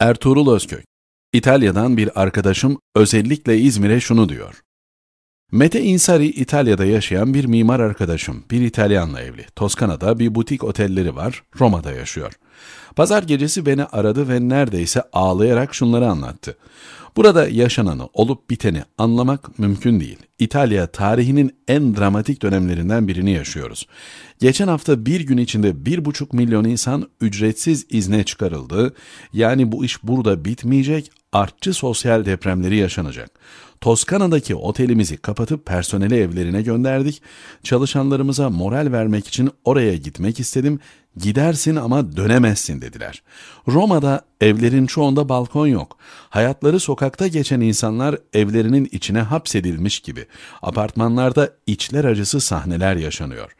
Ertuğrul Özkök İtalya'dan bir arkadaşım özellikle İzmir'e şunu diyor. Mete İnsari İtalya'da yaşayan bir mimar arkadaşım, bir İtalyanla evli. Toskana'da bir butik otelleri var, Roma'da yaşıyor. Pazar gecesi beni aradı ve neredeyse ağlayarak şunları anlattı. Burada yaşananı, olup biteni anlamak mümkün değil. İtalya tarihinin en dramatik dönemlerinden birini yaşıyoruz. Geçen hafta bir gün içinde bir buçuk milyon insan ücretsiz izne çıkarıldı. Yani bu iş burada bitmeyecek, artçı sosyal depremleri yaşanacak. Toskana'daki otelimizi kapatıp personeli evlerine gönderdik. Çalışanlarımıza moral vermek için oraya gitmek istedim. Gidersin ama dönemezsin dediler. Roma'da Evlerin çoğunda balkon yok. Hayatları sokakta geçen insanlar evlerinin içine hapsedilmiş gibi. Apartmanlarda içler acısı sahneler yaşanıyor.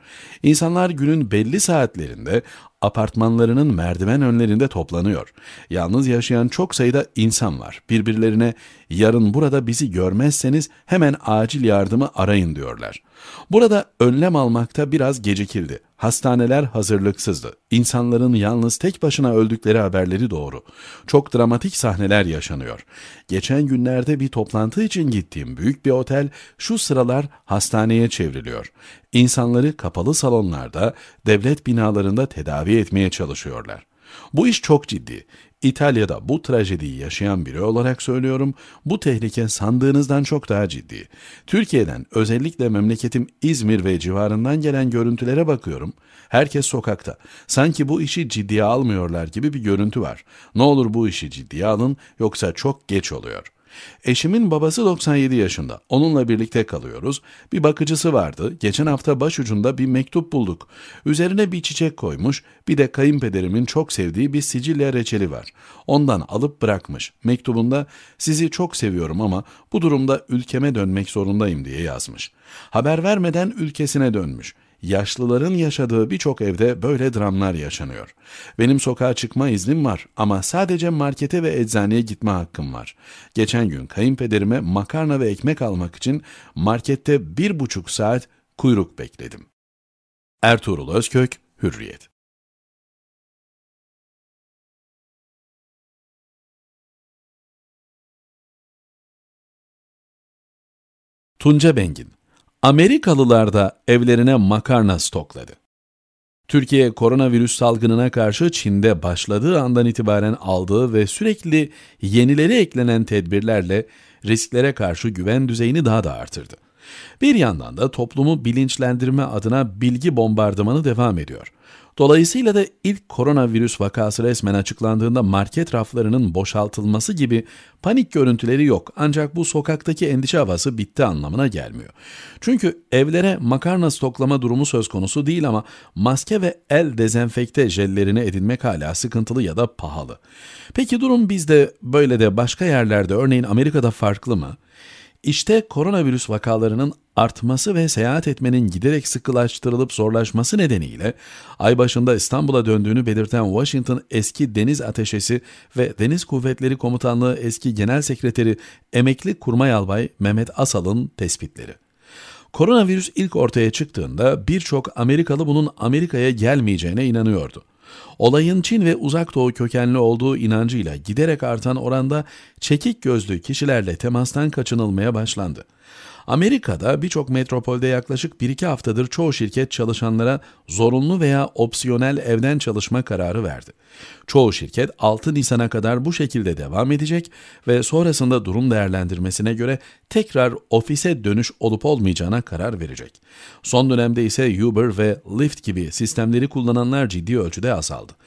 İnsanlar günün belli saatlerinde apartmanlarının merdiven önlerinde toplanıyor. Yalnız yaşayan çok sayıda insan var. Birbirlerine yarın burada bizi görmezseniz hemen acil yardımı arayın diyorlar. Burada önlem almakta biraz gecikildi. Hastaneler hazırlıksızdı. İnsanların yalnız tek başına öldükleri haberleri doğru. Çok dramatik sahneler yaşanıyor. Geçen günlerde bir toplantı için gittiğim büyük bir otel şu sıralar hastaneye çevriliyor. İnsanları kapalı salonlarda, devlet binalarında tedavi etmeye çalışıyorlar. Bu iş çok ciddi. İtalya'da bu trajediyi yaşayan biri olarak söylüyorum, bu tehlike sandığınızdan çok daha ciddi. Türkiye'den özellikle memleketim İzmir ve civarından gelen görüntülere bakıyorum. Herkes sokakta. Sanki bu işi ciddiye almıyorlar gibi bir görüntü var. Ne olur bu işi ciddiye alın yoksa çok geç oluyor.'' Eşimin babası 97 yaşında. Onunla birlikte kalıyoruz. Bir bakıcısı vardı. Geçen hafta başucunda bir mektup bulduk. Üzerine bir çiçek koymuş. Bir de kayınpederimin çok sevdiği bir Sicilya reçeli var. Ondan alıp bırakmış. Mektubunda sizi çok seviyorum ama bu durumda ülkeme dönmek zorundayım diye yazmış. Haber vermeden ülkesine dönmüş. Yaşlıların yaşadığı birçok evde böyle dramlar yaşanıyor. Benim sokağa çıkma iznim var ama sadece markete ve eczaneye gitme hakkım var. Geçen gün kayınpederime makarna ve ekmek almak için markette bir buçuk saat kuyruk bekledim. Ertuğrul Özkök, Hürriyet Tunca Bengin Amerikalılar da evlerine makarna stokladı. Türkiye koronavirüs salgınına karşı Çin'de başladığı andan itibaren aldığı ve sürekli yenileri eklenen tedbirlerle risklere karşı güven düzeyini daha da artırdı. Bir yandan da toplumu bilinçlendirme adına bilgi bombardımanı devam ediyor. Dolayısıyla da ilk koronavirüs vakası resmen açıklandığında market raflarının boşaltılması gibi panik görüntüleri yok. Ancak bu sokaktaki endişe havası bitti anlamına gelmiyor. Çünkü evlere makarna stoklama durumu söz konusu değil ama maske ve el dezenfekte jellerini edinmek hala sıkıntılı ya da pahalı. Peki durum bizde böyle de başka yerlerde örneğin Amerika'da farklı mı? İşte koronavirüs vakalarının artması ve seyahat etmenin giderek sıkılaştırılıp zorlaşması nedeniyle ay başında İstanbul'a döndüğünü belirten Washington eski Deniz Ateşesi ve Deniz Kuvvetleri Komutanlığı eski Genel Sekreteri emekli Kurmay Albay Mehmet Asal'ın tespitleri. Koronavirüs ilk ortaya çıktığında birçok Amerikalı bunun Amerika'ya gelmeyeceğine inanıyordu. Olayın Çin ve Uzak Doğu kökenli olduğu inancıyla giderek artan oranda çekik gözlü kişilerle temastan kaçınılmaya başlandı. Amerika'da birçok metropolde yaklaşık 1-2 haftadır çoğu şirket çalışanlara zorunlu veya opsiyonel evden çalışma kararı verdi. Çoğu şirket 6 Nisan'a kadar bu şekilde devam edecek ve sonrasında durum değerlendirmesine göre tekrar ofise dönüş olup olmayacağına karar verecek. Son dönemde ise Uber ve Lyft gibi sistemleri kullananlar ciddi ölçüde azaldı azaldı.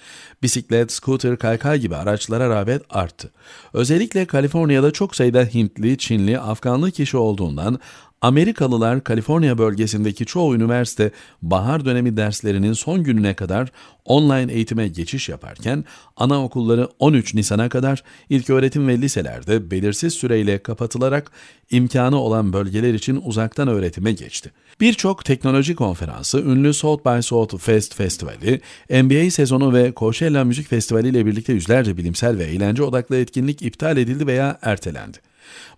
Bisiklet, scooter, kaykay gibi araçlara rağbet arttı. Özellikle Kaliforniya'da çok sayıda Hintli, Çinli, Afganlı kişi olduğundan Amerikalılar Kaliforniya bölgesindeki çoğu üniversite bahar dönemi derslerinin son gününe kadar online eğitime geçiş yaparken anaokulları 13 Nisan'a kadar ilköğretim ve liselerde belirsiz süreyle kapatılarak imkanı olan bölgeler için uzaktan öğretime geçti. Birçok teknoloji konferansı, ünlü South by Fest Festivali, NBA sezonu ve Coachella Müzik Festivali ile birlikte yüzlerce bilimsel ve eğlence odaklı etkinlik iptal edildi veya ertelendi.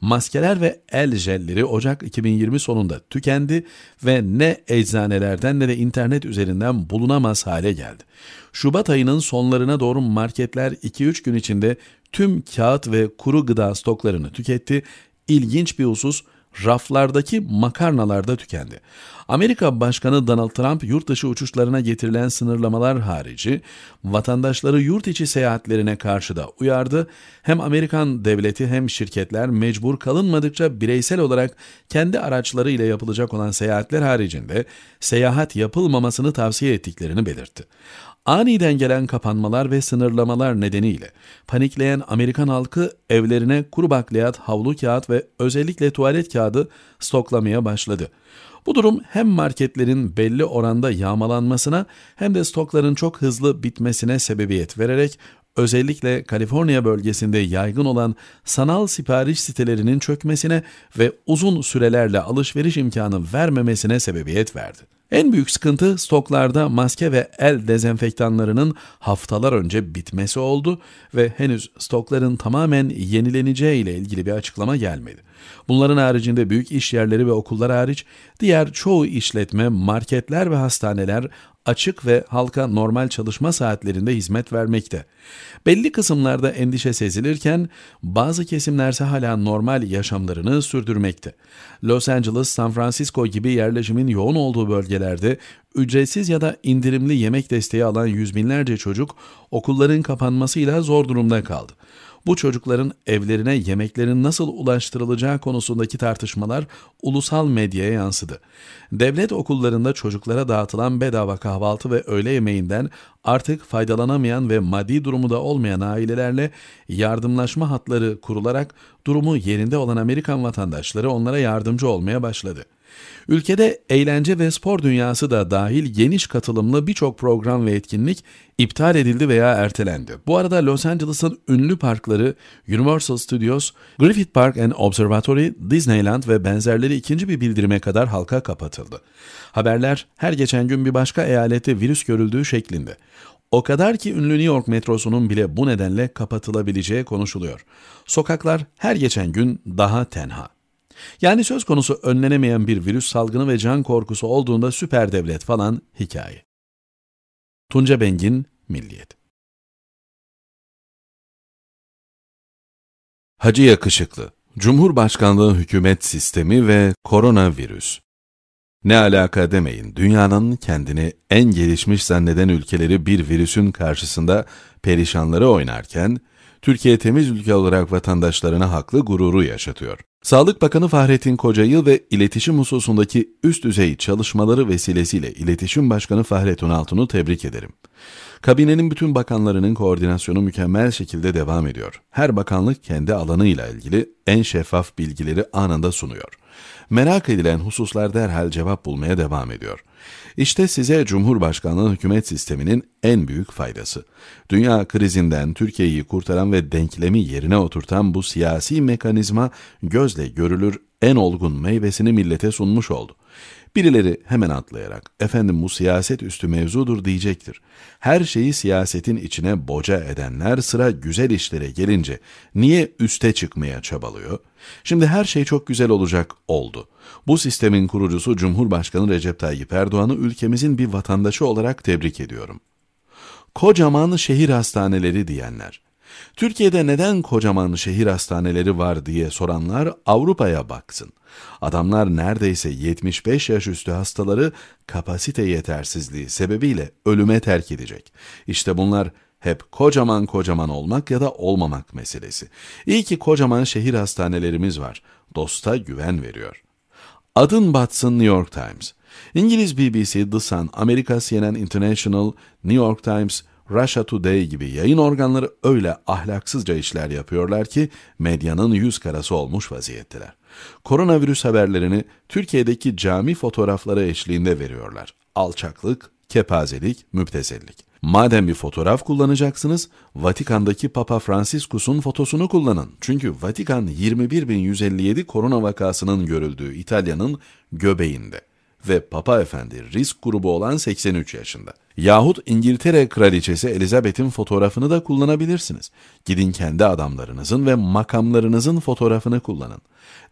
Maskeler ve el jelleri Ocak 2020 sonunda tükendi ve ne eczanelerden ne de internet üzerinden bulunamaz hale geldi. Şubat ayının sonlarına doğru marketler 2-3 gün içinde tüm kağıt ve kuru gıda stoklarını tüketti. İlginç bir husus raflardaki makarnalarda tükendi. Amerika Başkanı Donald Trump yurt dışı uçuşlarına getirilen sınırlamalar harici vatandaşları yurt içi seyahatlerine karşı da uyardı. Hem Amerikan devleti hem şirketler mecbur kalınmadıkça bireysel olarak kendi araçları ile yapılacak olan seyahatler haricinde seyahat yapılmamasını tavsiye ettiklerini belirtti. Aniden gelen kapanmalar ve sınırlamalar nedeniyle panikleyen Amerikan halkı evlerine kuru bakliyat, havlu kağıt ve özellikle tuvalet kağıdı stoklamaya başladı. Bu durum hem marketlerin belli oranda yağmalanmasına hem de stokların çok hızlı bitmesine sebebiyet vererek özellikle Kaliforniya bölgesinde yaygın olan sanal sipariş sitelerinin çökmesine ve uzun sürelerle alışveriş imkanı vermemesine sebebiyet verdi. En büyük sıkıntı stoklarda maske ve el dezenfektanlarının haftalar önce bitmesi oldu ve henüz stokların tamamen yenileneceği ile ilgili bir açıklama gelmedi. Bunların haricinde büyük iş yerleri ve okullar hariç diğer çoğu işletme, marketler ve hastaneler açık ve halka normal çalışma saatlerinde hizmet vermekte. Belli kısımlarda endişe sezilirken bazı kesimlerse hala normal yaşamlarını sürdürmekte. Los Angeles, San Francisco gibi yerleşimin yoğun olduğu bölgelerde ücretsiz ya da indirimli yemek desteği alan yüz binlerce çocuk okulların kapanmasıyla zor durumda kaldı. Bu çocukların evlerine yemeklerin nasıl ulaştırılacağı konusundaki tartışmalar ulusal medyaya yansıdı. Devlet okullarında çocuklara dağıtılan bedava kahvaltı ve öğle yemeğinden artık faydalanamayan ve maddi durumu da olmayan ailelerle yardımlaşma hatları kurularak durumu yerinde olan Amerikan vatandaşları onlara yardımcı olmaya başladı. Ülkede eğlence ve spor dünyası da dahil geniş katılımlı birçok program ve etkinlik iptal edildi veya ertelendi. Bu arada Los Angeles'ın ünlü parkları Universal Studios, Griffith Park and Observatory, Disneyland ve benzerleri ikinci bir bildirime kadar halka kapatıldı. Haberler her geçen gün bir başka eyalette virüs görüldüğü şeklinde. O kadar ki ünlü New York metrosunun bile bu nedenle kapatılabileceği konuşuluyor. Sokaklar her geçen gün daha tenha. Yani söz konusu önlenemeyen bir virüs salgını ve can korkusu olduğunda süper devlet falan hikaye. Tunca Bengin, Milliyet Hacı Yakışıklı, Cumhurbaşkanlığı Hükümet Sistemi ve Koronavirüs Ne alaka demeyin, dünyanın kendini en gelişmiş zanneden ülkeleri bir virüsün karşısında perişanları oynarken, Türkiye temiz ülke olarak vatandaşlarına haklı gururu yaşatıyor. Sağlık Bakanı Fahrettin Kocayıl ve iletişim hususundaki üst düzey çalışmaları vesilesiyle İletişim Başkanı Fahrettin Altun'u tebrik ederim. Kabinenin bütün bakanlarının koordinasyonu mükemmel şekilde devam ediyor. Her bakanlık kendi alanıyla ilgili en şeffaf bilgileri anında sunuyor. Merak edilen hususlar derhal cevap bulmaya devam ediyor. İşte size Cumhurbaşkanlığı hükümet sisteminin en büyük faydası. Dünya krizinden Türkiye'yi kurtaran ve denklemi yerine oturtan bu siyasi mekanizma gözle görülür en olgun meyvesini millete sunmuş oldu. Birileri hemen atlayarak efendim bu siyaset üstü mevzudur diyecektir. Her şeyi siyasetin içine boca edenler sıra güzel işlere gelince niye üste çıkmaya çabalıyor?'' Şimdi her şey çok güzel olacak oldu. Bu sistemin kurucusu Cumhurbaşkanı Recep Tayyip Erdoğan'ı ülkemizin bir vatandaşı olarak tebrik ediyorum. Kocaman şehir hastaneleri diyenler. Türkiye'de neden kocaman şehir hastaneleri var diye soranlar Avrupa'ya baksın. Adamlar neredeyse 75 yaş üstü hastaları kapasite yetersizliği sebebiyle ölüme terk edecek. İşte bunlar hep kocaman kocaman olmak ya da olmamak meselesi. İyi ki kocaman şehir hastanelerimiz var. Dosta güven veriyor. Adın batsın New York Times. İngiliz BBC, The Sun, Amerika CNN International, New York Times, Russia Today gibi yayın organları öyle ahlaksızca işler yapıyorlar ki medyanın yüz karası olmuş vaziyetteler. Koronavirüs haberlerini Türkiye'deki cami fotoğrafları eşliğinde veriyorlar. Alçaklık, kepazelik, müptezellik. Madem bir fotoğraf kullanacaksınız, Vatikan'daki Papa Franciscus'un fotosunu kullanın. Çünkü Vatikan 21.157 korona vakasının görüldüğü İtalya'nın göbeğinde ve Papa Efendi risk grubu olan 83 yaşında. Yahut İngiltere Kraliçesi Elizabeth'in fotoğrafını da kullanabilirsiniz. Gidin kendi adamlarınızın ve makamlarınızın fotoğrafını kullanın.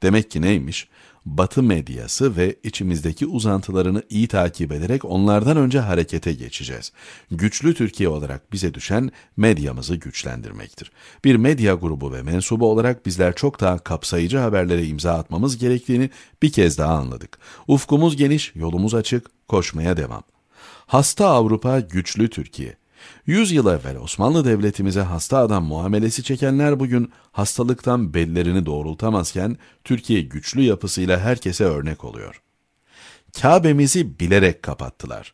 Demek ki neymiş? Batı medyası ve içimizdeki uzantılarını iyi takip ederek onlardan önce harekete geçeceğiz. Güçlü Türkiye olarak bize düşen medyamızı güçlendirmektir. Bir medya grubu ve mensubu olarak bizler çok daha kapsayıcı haberlere imza atmamız gerektiğini bir kez daha anladık. Ufkumuz geniş, yolumuz açık, koşmaya devam. Hasta Avrupa, güçlü Türkiye. 100 yıl evvel Osmanlı Devleti'mize hasta adam muamelesi çekenler bugün hastalıktan bellerini doğrultamazken Türkiye güçlü yapısıyla herkese örnek oluyor. Kabe'mizi bilerek kapattılar.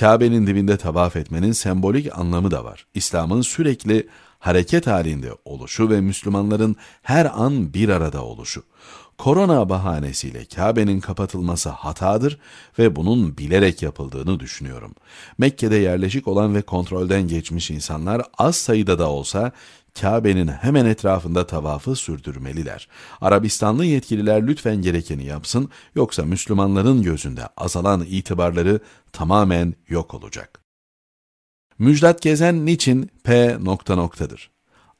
Kabe'nin dibinde tavaf etmenin sembolik anlamı da var. İslam'ın sürekli hareket halinde oluşu ve Müslümanların her an bir arada oluşu korona bahanesiyle Kabe'nin kapatılması hatadır ve bunun bilerek yapıldığını düşünüyorum. Mekke'de yerleşik olan ve kontrolden geçmiş insanlar az sayıda da olsa Kabe'nin hemen etrafında tavafı sürdürmeliler. Arabistanlı yetkililer lütfen gerekeni yapsın yoksa Müslümanların gözünde azalan itibarları tamamen yok olacak. Müjdat Gezen niçin P nokta noktadır?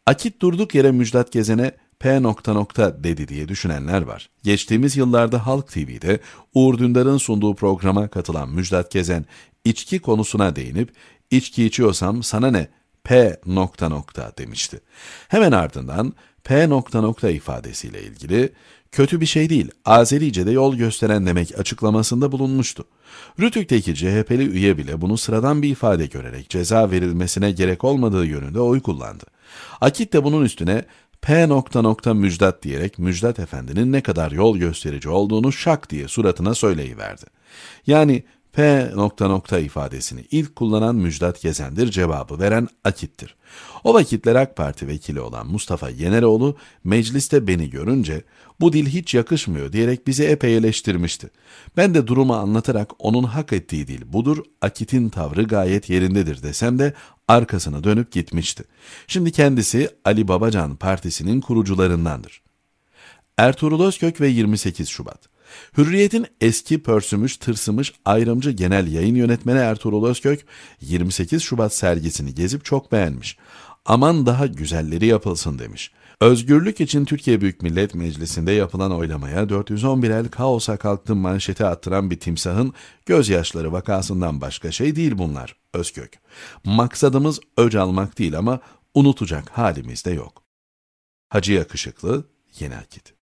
Akit durduk yere Müjdat Gezen'e P nokta nokta dedi diye düşünenler var. Geçtiğimiz yıllarda Halk TV'de Uğur Dündar'ın sunduğu programa katılan Müjdat Gezen içki konusuna değinip içki içiyorsam sana ne P nokta nokta demişti. Hemen ardından P nokta nokta ifadesiyle ilgili kötü bir şey değil, Azerice'de yol gösteren demek açıklamasında bulunmuştu. Rütük'teki CHP'li üye bile bunu sıradan bir ifade görerek ceza verilmesine gerek olmadığı yönünde oy kullandı. Akit de bunun üstüne P nokta nokta Müjdat diyerek Müjdat Efendi'nin ne kadar yol gösterici olduğunu şak diye suratına söyleyiverdi. Yani P nokta nokta ifadesini ilk kullanan Müjdat Gezendir cevabı veren Akit'tir. O vakitler AK Parti vekili olan Mustafa Yeneroğlu mecliste beni görünce bu dil hiç yakışmıyor diyerek bizi epey eleştirmişti. Ben de durumu anlatarak onun hak ettiği dil budur, Akit'in tavrı gayet yerindedir desem de arkasını dönüp gitmişti. Şimdi kendisi Ali Babacan Partisi'nin kurucularındandır. Ertuğrul Özkök ve 28 Şubat Hürriyet'in eski pörsümüş tırsımış ayrımcı genel yayın yönetmeni Ertuğrul Özkök 28 Şubat sergisini gezip çok beğenmiş. Aman daha güzelleri yapılsın demiş. Özgürlük için Türkiye Büyük Millet Meclisi'nde yapılan oylamaya 411 el kaosa kalktı, manşeti attıran bir timsahın gözyaşları vakasından başka şey değil bunlar, Özkök. Maksadımız öc almak değil ama unutacak halimiz de yok. Hacı Yakışıklı, Yeni Akit